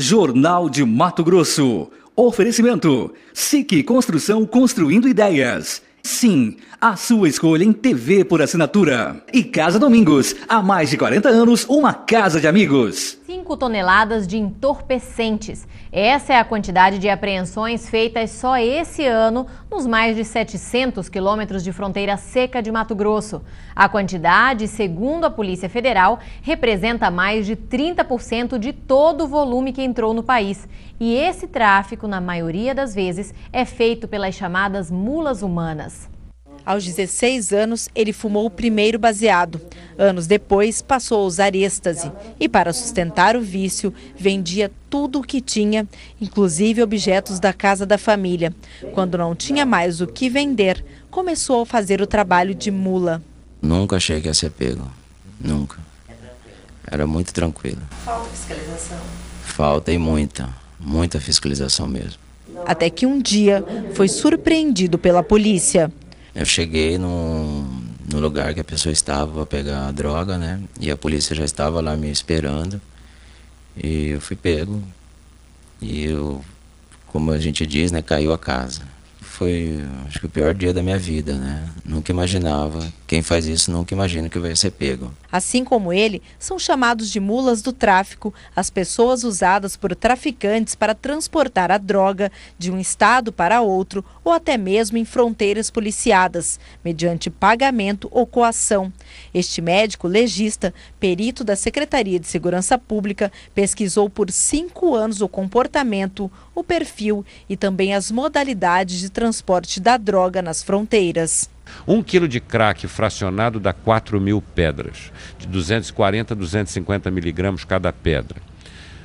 Jornal de Mato Grosso. Oferecimento: SIC Construção Construindo Ideias. Sim, a sua escolha em TV por assinatura. E Casa Domingos, há mais de 40 anos, uma casa de amigos. Sim. 5 toneladas de entorpecentes. Essa é a quantidade de apreensões feitas só esse ano nos mais de 700 quilômetros de fronteira seca de Mato Grosso. A quantidade, segundo a Polícia Federal, representa mais de 30% de todo o volume que entrou no país. E esse tráfico, na maioria das vezes, é feito pelas chamadas mulas humanas. Aos 16 anos, ele fumou o primeiro baseado. Anos depois, passou a usar êxtase e, para sustentar o vício, vendia tudo o que tinha, inclusive objetos da casa da família. Quando não tinha mais o que vender, começou a fazer o trabalho de mula. Nunca achei que ia ser pego. Nunca. Era muito tranquilo. Falta fiscalização? Falta e muita. Muita fiscalização mesmo. Até que um dia foi surpreendido pela polícia. Eu cheguei no no lugar que a pessoa estava para pegar a droga, né? E a polícia já estava lá me esperando. E eu fui pego. E eu, como a gente diz, né, caiu a casa. Foi, acho que o pior dia da minha vida, né? Nunca imaginava. Quem faz isso nunca imagina que vai ser pego. Assim como ele, são chamados de mulas do tráfico as pessoas usadas por traficantes para transportar a droga de um estado para outro ou até mesmo em fronteiras policiadas, mediante pagamento ou coação. Este médico legista, perito da Secretaria de Segurança Pública, pesquisou por cinco anos o comportamento, o perfil e também as modalidades de transporte da droga nas fronteiras. Um quilo de crack fracionado dá 4 mil pedras, de 240 a 250 miligramas cada pedra.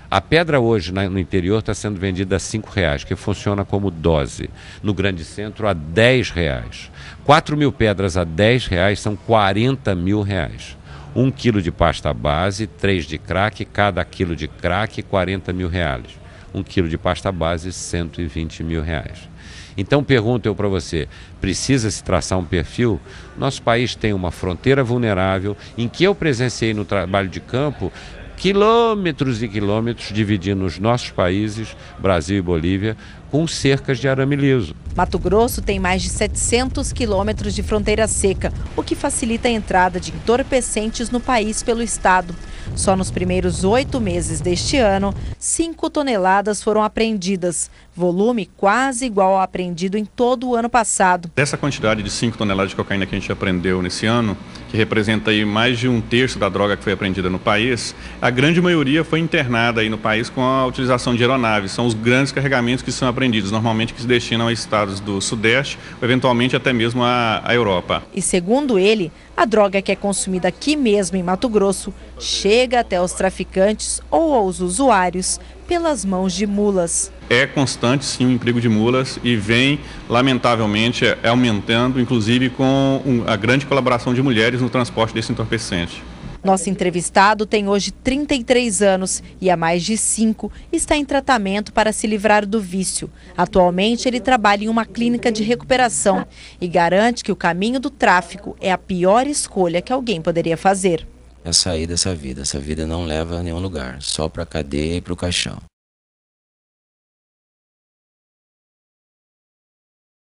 A pedra hoje no interior está sendo vendida a R$ reais, que funciona como dose. No grande centro, a R$ reais. 4 mil pedras a R$ reais são 40 mil reais. um quilo de pasta base, 3 de crack, cada quilo de crack, 40 mil reais um quilo de pasta base, 120 mil reais. Então pergunto eu para você, precisa se traçar um perfil? Nosso país tem uma fronteira vulnerável em que eu presenciei no trabalho de campo quilômetros e quilômetros dividindo os nossos países, Brasil e Bolívia, com cercas de arame liso. Mato Grosso tem mais de 700 quilômetros de fronteira seca, o que facilita a entrada de entorpecentes no país pelo estado. Só nos primeiros oito meses deste ano, 5 toneladas foram apreendidas, volume quase igual ao apreendido em todo o ano passado. Dessa quantidade de 5 toneladas de cocaína que a gente apreendeu nesse ano, que representa aí mais de um terço da droga que foi apreendida no país, a grande maioria foi internada aí no país com a utilização de aeronaves. São os grandes carregamentos que são apreendidos, normalmente que se destinam a estados do Sudeste, eventualmente até mesmo à Europa. E segundo ele, a droga que é consumida aqui mesmo em Mato Grosso chega chega até os traficantes ou aos usuários pelas mãos de mulas. É constante sim o emprego de mulas e vem, lamentavelmente, é, é aumentando, inclusive com a grande colaboração de mulheres no transporte desse entorpecente. Nosso entrevistado tem hoje 33 anos e há mais de 5 está em tratamento para se livrar do vício. Atualmente, ele trabalha em uma clínica de recuperação e garante que o caminho do tráfico é a pior escolha que alguém poderia fazer é sair dessa vida. Essa vida não leva a nenhum lugar, só para a cadeia e para o caixão.